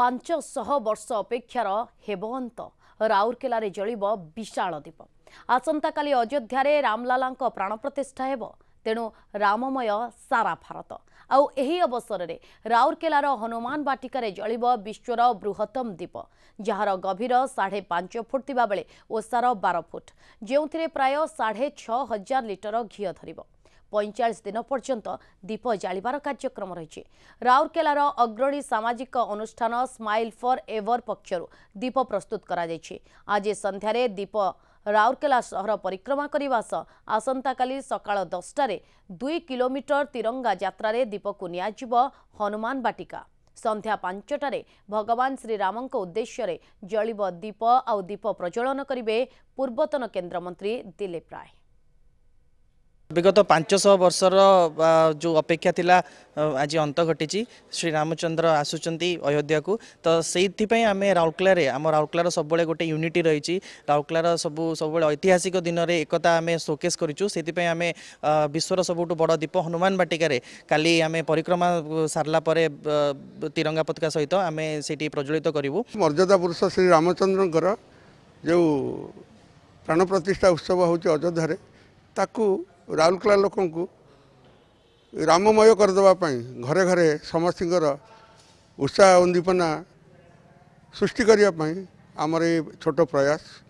ପାଞ୍ଚଶହ ବର୍ଷ ଅପେକ୍ଷାର ହେବ ଅନ୍ତ ରାଉରକେଲାରେ ଜଳିବ ବିଶାଳ ଦୀପ ଆସନ୍ତାକାଲି ଅଯୋଧ୍ୟାରେ ରାମଲାଲାଙ୍କ ପ୍ରାଣ ପ୍ରତିଷ୍ଠା ହେବ ତେଣୁ ରାମମୟ ସାରା ଭାରତ ଆଉ ଏହି ଅବସରରେ ରାଉରକେଲାର ହନୁମାନ ବାଟିକାରେ ଜଳିବ ବିଶ୍ୱର ବୃହତ୍ତମ ଦୀପ ଯାହାର ଗଭୀର ସାଢ଼େ ପାଞ୍ଚ ଫୁଟ ଥିବାବେଳେ ଓଷାର ବାର ଫୁଟ ଯେଉଁଥିରେ ପ୍ରାୟ ସାଢ଼େ ଛଅ ହଜାର ଲିଟର ଘିଅ ଧରିବ ପଇଁଚାଳିଶ ଦିନ ପର୍ଯ୍ୟନ୍ତ ଦୀପ ଜାଳିବାର କାର୍ଯ୍ୟକ୍ରମ ରହିଛି ରାଉରକେଲାର ଅଗ୍ରଣୀ ସାମାଜିକ ଅନୁଷ୍ଠାନ ସ୍ମାଇଲ୍ ଫର୍ ଏଭର୍ ପକ୍ଷରୁ ଦୀପ ପ୍ରସ୍ତୁତ କରାଯାଇଛି ଆଜି ସନ୍ଧ୍ୟାରେ ଦୀପ ରାଉରକେଲା ସହର ପରିକ୍ରମା କରିବା ସହ ଆସନ୍ତାକାଲି ସକାଳ ଦଶଟାରେ ଦୁଇ କିଲୋମିଟର ତିରଙ୍ଗା ଯାତ୍ରାରେ ଦୀପକୁ ନିଆଯିବ ହନୁମାନ ବାଟିକା ସନ୍ଧ୍ୟା ପାଞ୍ଚଟାରେ ଭଗବାନ ଶ୍ରୀରାମଙ୍କ ଉଦ୍ଦେଶ୍ୟରେ ଜଳିବ ଦୀପ ଆଉ ଦୀପ ପ୍ରଜ୍ୱଳନ କରିବେ ପୂର୍ବତନ କେନ୍ଦ୍ରମନ୍ତ୍ରୀ ଦିଲ୍ଲୀପ ରାୟ ବିଗତ ପାଞ୍ଚଶହ ବର୍ଷର ଯେଉଁ ଅପେକ୍ଷା ଥିଲା ଆଜି ଅନ୍ତ ଘଟିଛି ଶ୍ରୀରାମଚନ୍ଦ୍ର ଆସୁଛନ୍ତି ଅଯୋଧ୍ୟାକୁ ତ ସେଇଥିପାଇଁ ଆମେ ରାଉରକେଲାରେ ଆମ ରାଉରକେଲାର ସବୁବେଳେ ଗୋଟେ ୟୁନିଟି ରହିଛି ରାଉରକେଲାର ସବୁ ସବୁବେଳେ ଐତିହାସିକ ଦିନରେ ଏକତା ଆମେ ସୋକେସ୍ କରିଛୁ ସେଥିପାଇଁ ଆମେ ବିଶ୍ୱର ସବୁଠୁ ବଡ଼ ଦୀପ ହନୁମାନ ବାଟିକାରେ କାଲି ଆମେ ପରିକ୍ରମା ସାରିଲା ପରେ ତିରଙ୍ଗା ପତକା ସହିତ ଆମେ ସେଇଠି ପ୍ରଜ୍ୱଳିତ କରିବୁ ମର୍ଯ୍ୟାଦା ପୁରୁଷ ଶ୍ରୀରାମଚନ୍ଦ୍ରଙ୍କର ଯେଉଁ ପ୍ରାଣ ପ୍ରତିଷ୍ଠା ଉତ୍ସବ ହେଉଛି ଅଯୋଧ୍ୟାରେ ତାକୁ ରାଉରକେଲା ଲୋକଙ୍କୁ ରାମମୟ କରିଦେବା ପାଇଁ ଘରେ ଘରେ ସମସ୍ତଙ୍କର ଉତ୍ସାହ ଉଦ୍ଦୀପନା ସୃଷ୍ଟି କରିବା ପାଇଁ ଆମର ଏଇ ଛୋଟ ପ୍ରୟାସ